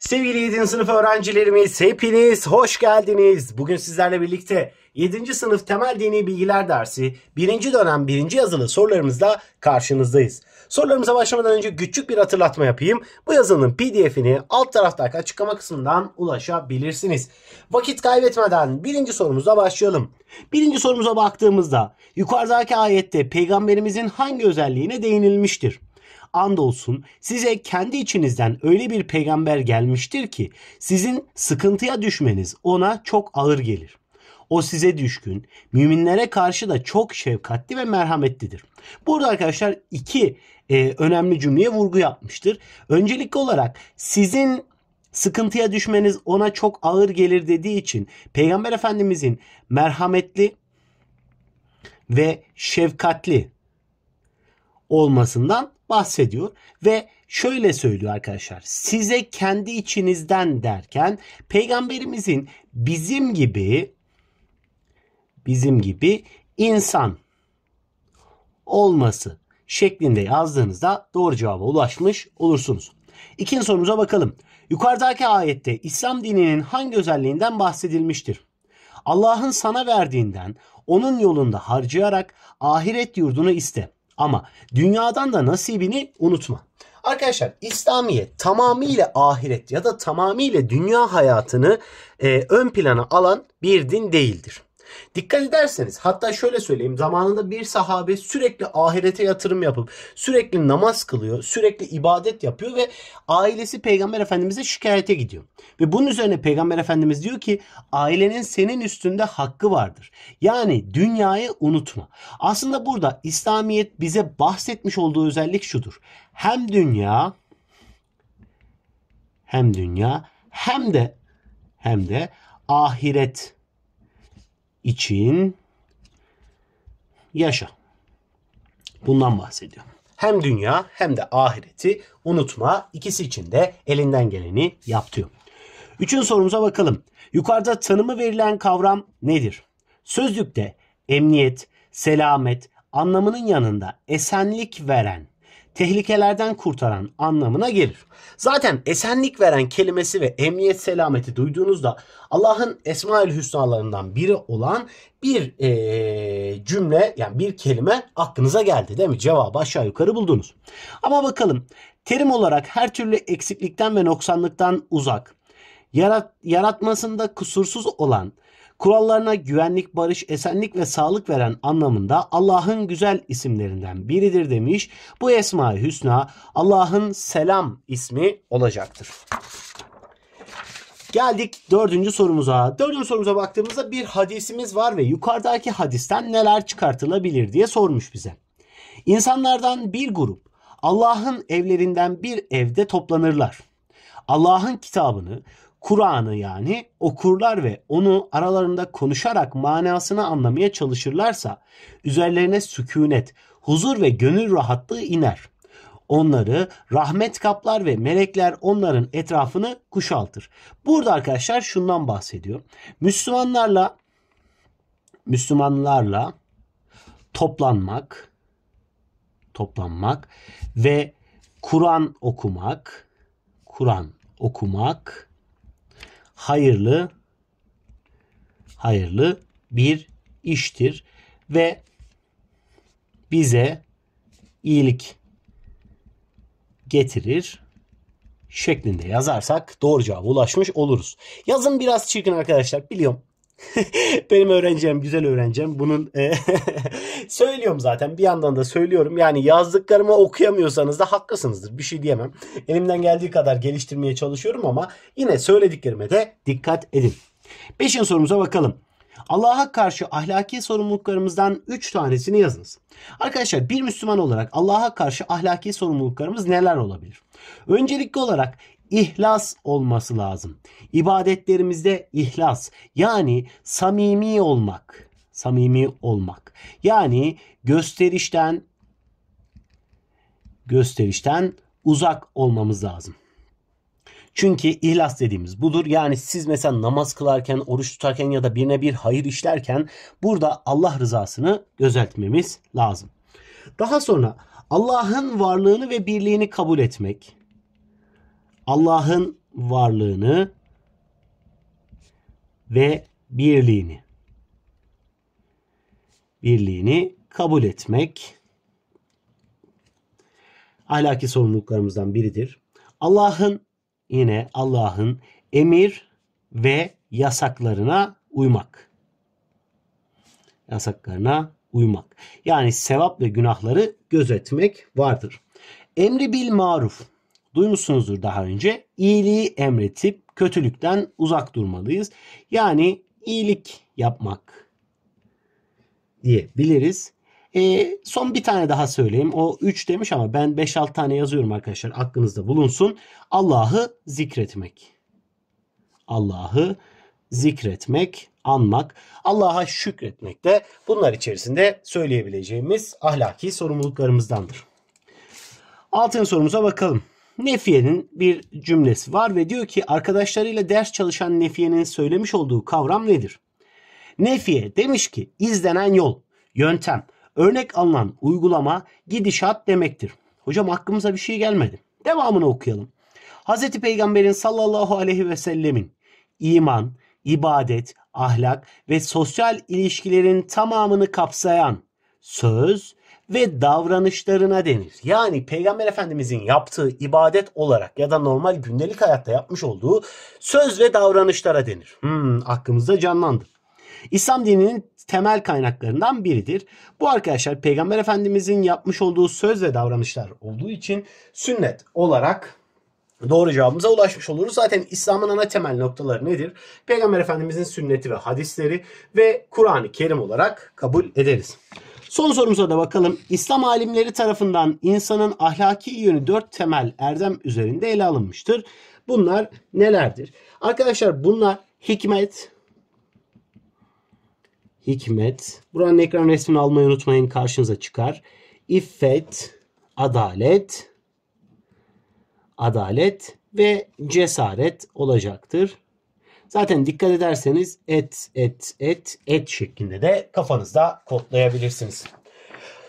Sevgili 7. sınıf öğrencilerimiz hepiniz hoş geldiniz. Bugün sizlerle birlikte 7. sınıf temel dini bilgiler dersi 1. dönem 1. yazılı sorularımızla karşınızdayız. Sorularımıza başlamadan önce küçük bir hatırlatma yapayım. Bu yazının pdf'ini alt taraftaki açıklama kısmından ulaşabilirsiniz. Vakit kaybetmeden birinci sorumuza başlayalım. Birinci sorumuza baktığımızda yukarıdaki ayette peygamberimizin hangi özelliğine değinilmiştir? andolsun size kendi içinizden öyle bir peygamber gelmiştir ki sizin sıkıntıya düşmeniz ona çok ağır gelir. O size düşkün. Müminlere karşı da çok şefkatli ve merhametlidir. Burada arkadaşlar iki e, önemli cümleye vurgu yapmıştır. Öncelikli olarak sizin sıkıntıya düşmeniz ona çok ağır gelir dediği için Peygamber Efendimizin merhametli ve şefkatli olmasından bahsediyor ve şöyle söylüyor arkadaşlar. Size kendi içinizden derken peygamberimizin bizim gibi bizim gibi insan olması şeklinde yazdığınızda doğru cevaba ulaşmış olursunuz. İkinci sorumuza bakalım. Yukarıdaki ayette İslam dininin hangi özelliğinden bahsedilmiştir? Allah'ın sana verdiğinden onun yolunda harcayarak ahiret yurdunu iste. Ama dünyadan da nasibini unutma. Arkadaşlar İslamiyet tamamıyla ahiret ya da tamamıyla dünya hayatını e, ön plana alan bir din değildir. Dikkat ederseniz hatta şöyle söyleyeyim zamanında bir sahabe sürekli ahirete yatırım yapıp sürekli namaz kılıyor, sürekli ibadet yapıyor ve ailesi Peygamber Efendimiz'e şikayete gidiyor. Ve bunun üzerine Peygamber Efendimiz diyor ki ailenin senin üstünde hakkı vardır. Yani dünyayı unutma. Aslında burada İslamiyet bize bahsetmiş olduğu özellik şudur. Hem dünya hem dünya hem de hem de ahiret için yaşa. Bundan bahsediyorum. Hem dünya hem de ahireti unutma. İkisi için de elinden geleni yapıyor. diyor. Üçüncü sorumuza bakalım. Yukarıda tanımı verilen kavram nedir? Sözlükte emniyet, selamet anlamının yanında esenlik veren tehlikelerden kurtaran anlamına gelir. Zaten esenlik veren kelimesi ve emniyet selameti duyduğunuzda Allah'ın Esmaül Hüsnalarından biri olan bir e, cümle yani bir kelime aklınıza geldi değil mi? Cevabı aşağı yukarı buldunuz. Ama bakalım terim olarak her türlü eksiklikten ve noksanlıktan uzak, Yarat, yaratmasında kusursuz olan, kurallarına güvenlik, barış, esenlik ve sağlık veren anlamında Allah'ın güzel isimlerinden biridir demiş. Bu Esma-i Hüsna Allah'ın selam ismi olacaktır. Geldik dördüncü sorumuza. Dördüncü sorumuza baktığımızda bir hadisimiz var ve yukarıdaki hadisten neler çıkartılabilir diye sormuş bize. İnsanlardan bir grup Allah'ın evlerinden bir evde toplanırlar. Allah'ın kitabını, Kur'an'ı yani okurlar ve onu aralarında konuşarak manasını anlamaya çalışırlarsa üzerlerine sükunet, huzur ve gönül rahatlığı iner. Onları rahmet kaplar ve melekler onların etrafını kuşaltır. Burada arkadaşlar şundan bahsediyor. Müslümanlarla Müslümanlarla toplanmak toplanmak ve Kur'an okumak Kur'an okumak hayırlı hayırlı bir iştir ve bize iyilik getirir şeklinde yazarsak doğru cevaba ulaşmış oluruz. Yazın biraz çirkin arkadaşlar biliyorum Benim öğreneceğim güzel öğreneceğim Bunun e, söylüyorum zaten. Bir yandan da söylüyorum. Yani yazdıklarımı okuyamıyorsanız da haklısınızdır. Bir şey diyemem. Elimden geldiği kadar geliştirmeye çalışıyorum ama yine söylediklerime de dikkat edin. Beşinci sorumuza bakalım. Allah'a karşı ahlaki sorumluluklarımızdan 3 tanesini yazınız. Arkadaşlar bir Müslüman olarak Allah'a karşı ahlaki sorumluluklarımız neler olabilir? Öncelikli olarak İhlas olması lazım. İbadetlerimizde ihlas yani samimi olmak. Samimi olmak. Yani gösterişten gösterişten uzak olmamız lazım. Çünkü ihlas dediğimiz budur. Yani siz mesela namaz kılarken, oruç tutarken ya da birine bir hayır işlerken burada Allah rızasını gözetmemiz lazım. Daha sonra Allah'ın varlığını ve birliğini kabul etmek, Allah'ın varlığını ve birliğini birliğini kabul etmek ahlaki sorumluluklarımızdan biridir. Allah'ın yine Allah'ın emir ve yasaklarına uymak. Yasaklarına uymak. Yani sevap ve günahları gözetmek vardır. Emri bil maruf duymuşsunuzdur daha önce. İyiliği emretip kötülükten uzak durmalıyız. Yani iyilik yapmak diyebiliriz. E, son bir tane daha söyleyeyim. O 3 demiş ama ben 5-6 tane yazıyorum arkadaşlar. Aklınızda bulunsun. Allah'ı zikretmek. Allah'ı zikretmek, anmak, Allah'a şükretmek de bunlar içerisinde söyleyebileceğimiz ahlaki sorumluluklarımızdandır. Altın sorumuza bakalım. Nefiye'nin bir cümlesi var ve diyor ki arkadaşlarıyla ders çalışan Nefiye'nin söylemiş olduğu kavram nedir? Nefiye demiş ki izlenen yol, yöntem, örnek alınan uygulama, gidişat demektir. Hocam aklımıza bir şey gelmedi. Devamını okuyalım. Hz. Peygamberin sallallahu aleyhi ve sellemin iman, ibadet, ahlak ve sosyal ilişkilerin tamamını kapsayan söz, ve davranışlarına denir. Yani Peygamber Efendimizin yaptığı ibadet olarak ya da normal gündelik hayatta yapmış olduğu söz ve davranışlara denir. Hmm, aklımızda canlandı. İslam dininin temel kaynaklarından biridir. Bu arkadaşlar Peygamber Efendimizin yapmış olduğu söz ve davranışlar olduğu için sünnet olarak doğru cevabımıza ulaşmış oluruz. Zaten İslam'ın ana temel noktaları nedir? Peygamber Efendimizin sünneti ve hadisleri ve Kur'an-ı Kerim olarak kabul ederiz. Son sorumuza da bakalım. İslam alimleri tarafından insanın ahlaki yönü dört temel erdem üzerinde ele alınmıştır. Bunlar nelerdir? Arkadaşlar bunlar hikmet, hikmet, buranın ekran resmini almayı unutmayın karşınıza çıkar. İffet, adalet, adalet ve cesaret olacaktır. Zaten dikkat ederseniz et, et, et, et şeklinde de kafanızda kodlayabilirsiniz.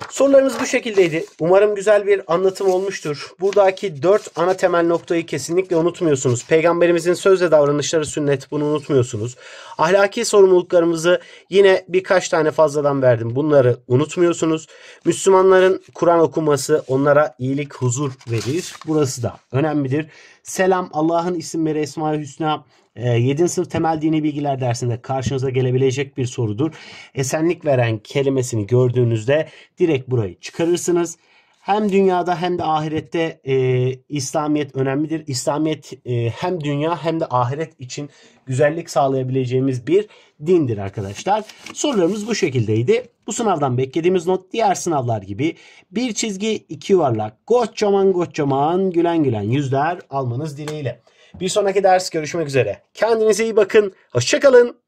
Sorularımız bu şekildeydi. Umarım güzel bir anlatım olmuştur. Buradaki dört ana temel noktayı kesinlikle unutmuyorsunuz. Peygamberimizin söz ve davranışları sünnet bunu unutmuyorsunuz. Ahlaki sorumluluklarımızı yine birkaç tane fazladan verdim. Bunları unutmuyorsunuz. Müslümanların Kur'an okuması onlara iyilik, huzur verir. Burası da önemlidir. Selam Allah'ın isim ve esma-i hüsna 7. Ee, sınıf temel dini bilgiler dersinde karşınıza gelebilecek bir sorudur. Esenlik veren kelimesini gördüğünüzde direkt burayı çıkarırsınız. Hem dünyada hem de ahirette e, İslamiyet önemlidir. İslamiyet e, hem dünya hem de ahiret için güzellik sağlayabileceğimiz bir dindir arkadaşlar. Sorularımız bu şekildeydi. Bu sınavdan beklediğimiz not diğer sınavlar gibi bir çizgi iki yuvarlak kocaman kocaman gülen gülen yüzler almanız dileğiyle. Bir sonraki ders görüşmek üzere. Kendinize iyi bakın. Hoşçakalın.